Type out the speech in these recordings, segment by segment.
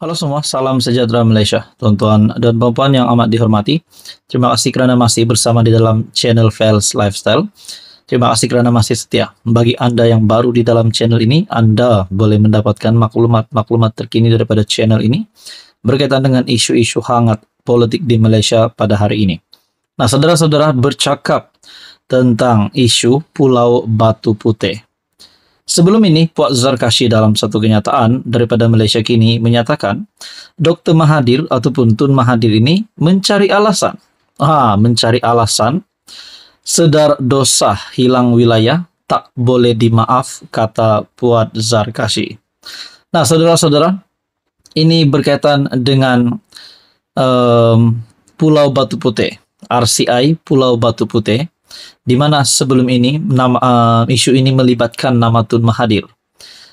Halo semua, salam sejahtera Malaysia, tuan-tuan dan perempuan yang amat dihormati. Terima kasih kerana masih bersama di dalam channel Fels Lifestyle. Terima kasih kerana masih setia. Bagi Anda yang baru di dalam channel ini, Anda boleh mendapatkan maklumat-maklumat terkini daripada channel ini berkaitan dengan isu-isu hangat politik di Malaysia pada hari ini. Nah, saudara-saudara bercakap tentang isu Pulau Batu Putih. Sebelum ini, Fuad Zarkashi dalam satu kenyataan daripada Malaysia Kini menyatakan, Dr. Mahathir ataupun Tun Mahathir ini mencari alasan. Ah, mencari alasan. Sedar dosa hilang wilayah, tak boleh dimaaf, kata Fuad Zarkashi. Nah, saudara-saudara, ini berkaitan dengan um, Pulau Batu Putih, RCI Pulau Batu Putih di mana sebelum ini nama, uh, isu ini melibatkan nama Tun Mahathir.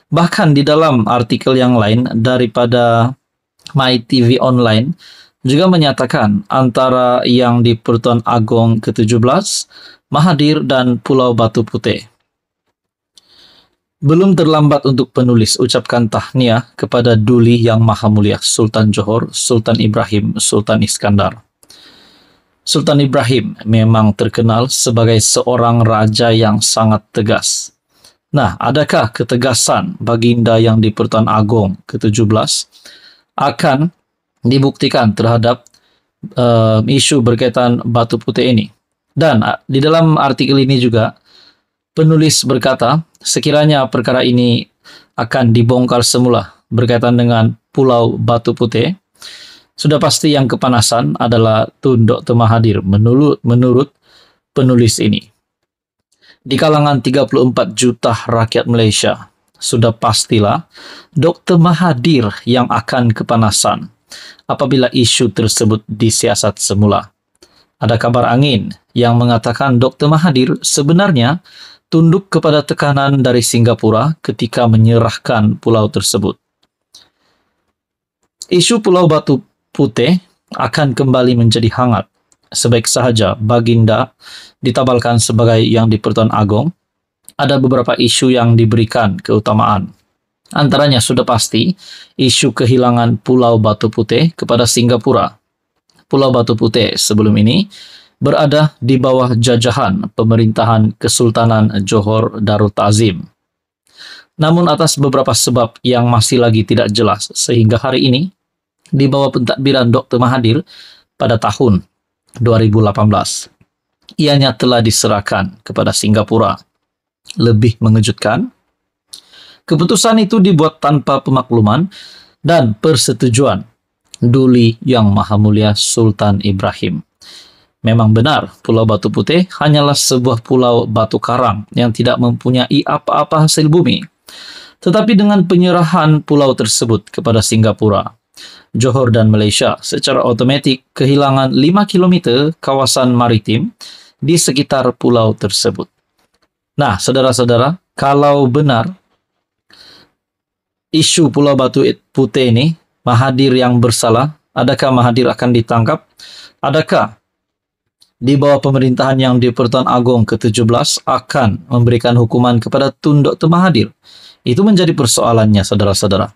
Bahkan di dalam artikel yang lain daripada MyTV Online juga menyatakan antara yang di Pertuan Agong ke-17, Mahathir dan Pulau Batu Putih. Belum terlambat untuk penulis ucapkan tahniah kepada Duli Yang Maha Mulia Sultan Johor, Sultan Ibrahim, Sultan Iskandar. Sultan Ibrahim memang terkenal sebagai seorang raja yang sangat tegas. Nah, adakah ketegasan baginda yang di Pertuan Agong ke-17 akan dibuktikan terhadap uh, isu berkaitan batu putih ini? Dan uh, di dalam artikel ini juga penulis berkata, sekiranya perkara ini akan dibongkar semula berkaitan dengan Pulau Batu Putih, sudah pasti yang kepanasan adalah tunduk temahadir menurut, menurut penulis ini. Di kalangan 34 juta rakyat Malaysia, sudah pastilah Dr. Mahathir yang akan kepanasan apabila isu tersebut disiasat semula. Ada kabar angin yang mengatakan Dr. Mahathir sebenarnya tunduk kepada tekanan dari Singapura ketika menyerahkan pulau tersebut. Isu Pulau Batu putih akan kembali menjadi hangat. Sebaik sahaja Baginda ditabalkan sebagai yang dipertuan agung. Agong, ada beberapa isu yang diberikan keutamaan. Antaranya sudah pasti isu kehilangan Pulau Batu Putih kepada Singapura. Pulau Batu Putih sebelum ini berada di bawah jajahan pemerintahan Kesultanan Johor Darul Ta'zim. Namun atas beberapa sebab yang masih lagi tidak jelas sehingga hari ini di bawah pentadbiran Dr. Mahathir pada tahun 2018. Ianya telah diserahkan kepada Singapura. Lebih mengejutkan, keputusan itu dibuat tanpa pemakluman dan persetujuan Duli Yang Maha Mulia Sultan Ibrahim. Memang benar, Pulau Batu Putih hanyalah sebuah pulau batu karang yang tidak mempunyai apa-apa hasil bumi. Tetapi dengan penyerahan pulau tersebut kepada Singapura, Johor dan Malaysia secara otomatis kehilangan 5 km kawasan maritim di sekitar pulau tersebut. Nah, saudara-saudara, kalau benar isu Pulau Batu Putih ini, Mahadir yang bersalah, adakah Mahadir akan ditangkap? Adakah di bawah pemerintahan yang di-Pertuan Agong ke-17 akan memberikan hukuman kepada Tunduk Mahadir? Itu menjadi persoalannya, saudara-saudara.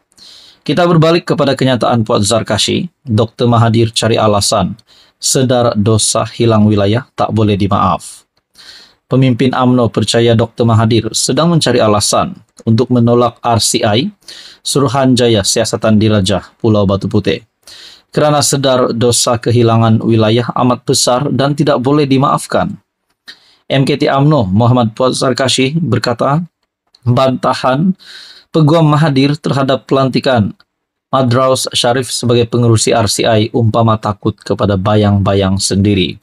Kita berbalik kepada kenyataan Fuad Zarkashi, Dr. Mahadir cari alasan, sedar dosa hilang wilayah tak boleh dimaaf. Pemimpin AMNO percaya Dr. Mahadir sedang mencari alasan untuk menolak RCI, Suruhanjaya Siasatan Dirajah, Pulau Batu Putih. Kerana sedar dosa kehilangan wilayah amat besar dan tidak boleh dimaafkan. MKT AMNO Muhammad Fuad Zarkashi berkata, bantahan Peguam Mahadir terhadap pelantikan Madraus Sharif sebagai pengurusi RCI umpama takut kepada bayang-bayang sendiri.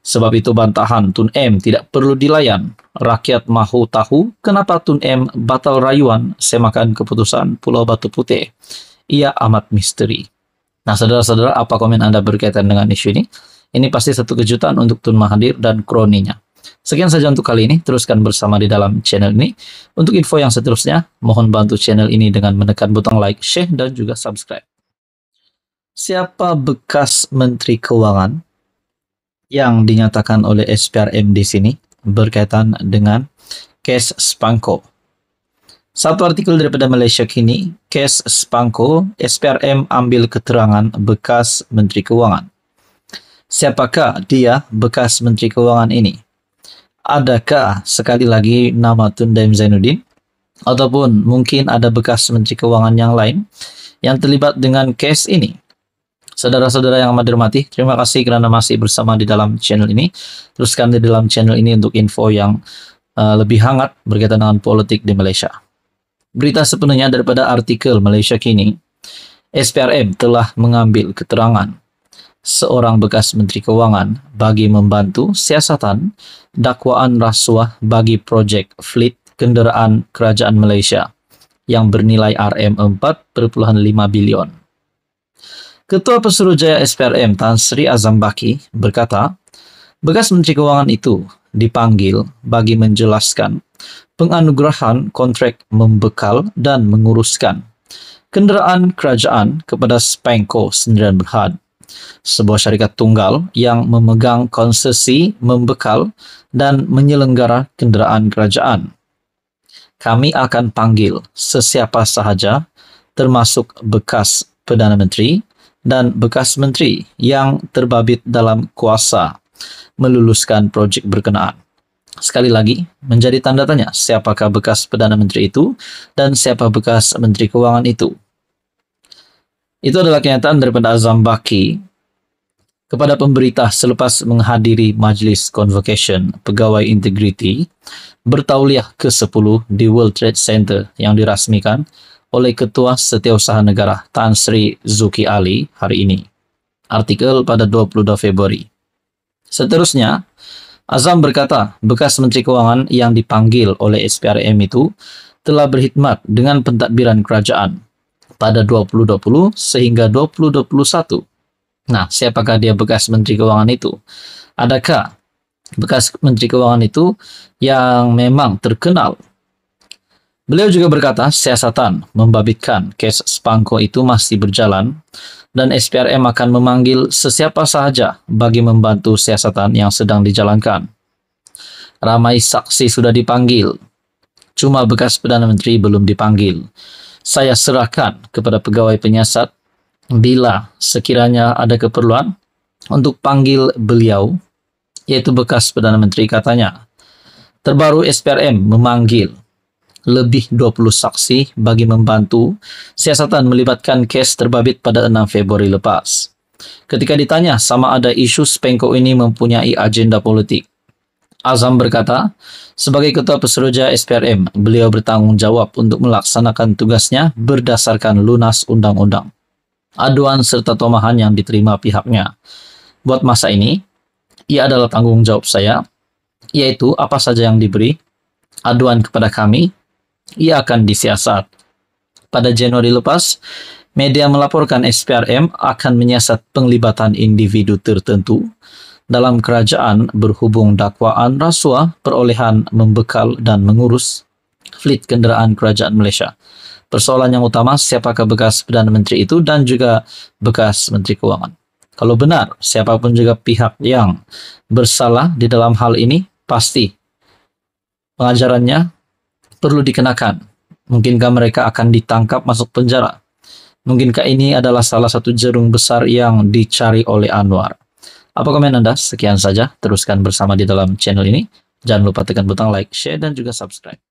Sebab itu bantahan Tun M tidak perlu dilayan. Rakyat mahu tahu kenapa Tun M batal rayuan semakan keputusan Pulau Batu Putih. Ia amat misteri. Nah, saudara-saudara, apa komen Anda berkaitan dengan isu ini? Ini pasti satu kejutan untuk Tun Mahathir dan kroninya. Sekian saja untuk kali ini. Teruskan bersama di dalam channel ini. Untuk info yang seterusnya, mohon bantu channel ini dengan menekan butang like, share, dan juga subscribe. Siapa bekas Menteri Keuangan yang dinyatakan oleh SPRM di sini berkaitan dengan case Spanko? Satu artikel daripada Malaysia kini, kes Spanko, SPRM ambil keterangan bekas Menteri Keuangan. Siapakah dia bekas Menteri Keuangan ini? adakah sekali lagi nama Tun Daim Zainuddin ataupun mungkin ada bekas menteri keuangan yang lain yang terlibat dengan case ini. Saudara-saudara yang amat dihormati, terima kasih kerana masih bersama di dalam channel ini. Teruskan di dalam channel ini untuk info yang uh, lebih hangat berkaitan dengan politik di Malaysia. Berita sepenuhnya daripada artikel Malaysia Kini, SPRM telah mengambil keterangan seorang bekas Menteri Kewangan bagi membantu siasatan dakwaan rasuah bagi projek fleet kenderaan kerajaan Malaysia yang bernilai RM4.5 bilion. Ketua Pesuruhjaya SPRM Tan Sri Azam Baki berkata, bekas Menteri Kewangan itu dipanggil bagi menjelaskan penganugerahan kontrak membekal dan menguruskan kenderaan kerajaan kepada Spanko Sendirian Berhad sebuah syarikat tunggal yang memegang konsesi membekal dan menyelenggara kenderaan kerajaan. Kami akan panggil sesiapa sahaja termasuk bekas Perdana Menteri dan bekas Menteri yang terbabit dalam kuasa meluluskan projek berkenaan. Sekali lagi, menjadi tanda tanya siapakah bekas Perdana Menteri itu dan siapa bekas Menteri Keuangan itu itu adalah kenyataan daripada Azam Baki kepada pemberita selepas menghadiri majlis convocation pegawai integriti bertauliah ke-10 di World Trade Center yang dirasmikan oleh Ketua Setiausaha Negara Tan Sri Zuki Ali hari ini. Artikel pada 22 Februari. Seterusnya, Azam berkata bekas Menteri Keuangan yang dipanggil oleh SPRM itu telah berkhidmat dengan pentadbiran kerajaan pada 2020 sehingga 2021. Nah, siapakah dia bekas Menteri Keuangan itu? Adakah bekas Menteri Keuangan itu yang memang terkenal? Beliau juga berkata, siasatan membabitkan kes Spangko itu masih berjalan dan SPRM akan memanggil sesiapa sahaja bagi membantu siasatan yang sedang dijalankan. Ramai saksi sudah dipanggil, cuma bekas Perdana Menteri belum dipanggil. saya serahkan kepada pegawai penyiasat bila sekiranya ada keperluan untuk panggil beliau iaitu bekas Perdana Menteri katanya. Terbaru SPRM memanggil lebih 20 saksi bagi membantu siasatan melibatkan kes terbabit pada 6 Februari lepas. Ketika ditanya sama ada isu Spengko ini mempunyai agenda politik, Azam berkata, sebagai Ketua Peseroja SPRM, beliau bertanggung jawab untuk melaksanakan tugasnya berdasarkan lunas undang-undang. Aduan serta tomahan yang diterima pihaknya. Buat masa ini, ia adalah tanggung jawab saya, yaitu apa saja yang diberi, aduan kepada kami, ia akan disiasat. Pada Januari lepas, media melaporkan SPRM akan menyiasat penglibatan individu tertentu dalam kerajaan berhubung dakwaan rasuah, perolehan membekal dan mengurus fleet kendaraan kerajaan Malaysia. Persoalan yang utama siapakah bekas Perdana Menteri itu dan juga bekas Menteri Keuangan. Kalau benar, siapapun juga pihak yang bersalah di dalam hal ini pasti pengajarannya perlu dikenakan. Mungkinkah mereka akan ditangkap masuk penjara? Mungkinkah ini adalah salah satu jerung besar yang dicari oleh Anwar? Apa komen Anda? Sekian saja. Teruskan bersama di dalam channel ini. Jangan lupa tekan butang like, share, dan juga subscribe.